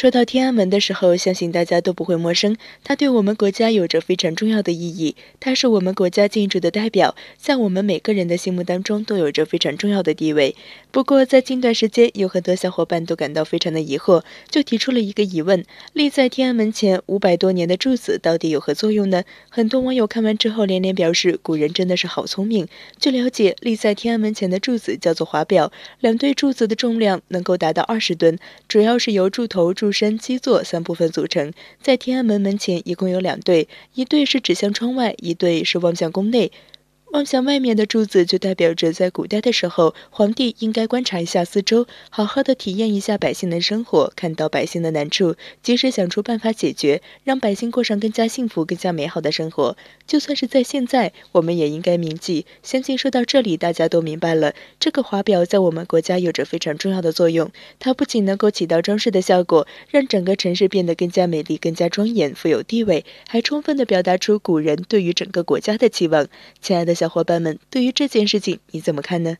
说到天安门的时候，相信大家都不会陌生。它对我们国家有着非常重要的意义，它是我们国家建筑的代表，在我们每个人的心目当中都有着非常重要的地位。不过，在近段时间，有很多小伙伴都感到非常的疑惑，就提出了一个疑问：立在天安门前五百多年的柱子到底有何作用呢？很多网友看完之后连连表示，古人真的是好聪明。据了解，立在天安门前的柱子叫做华表，两对柱子的重量能够达到二十吨，主要是由柱头柱。山基座三部分组成，在天安门门前一共有两对，一对是指向窗外，一对是望向宫内。望向外面的柱子，就代表着在古代的时候，皇帝应该观察一下四周，好好的体验一下百姓的生活，看到百姓的难处，及时想出办法解决，让百姓过上更加幸福、更加美好的生活。就算是在现在，我们也应该铭记。相信说到这里，大家都明白了，这个华表在我们国家有着非常重要的作用。它不仅能够起到装饰的效果，让整个城市变得更加美丽、更加庄严、富有地位，还充分的表达出古人对于整个国家的期望。亲爱的。小伙伴们，对于这件事情你怎么看呢？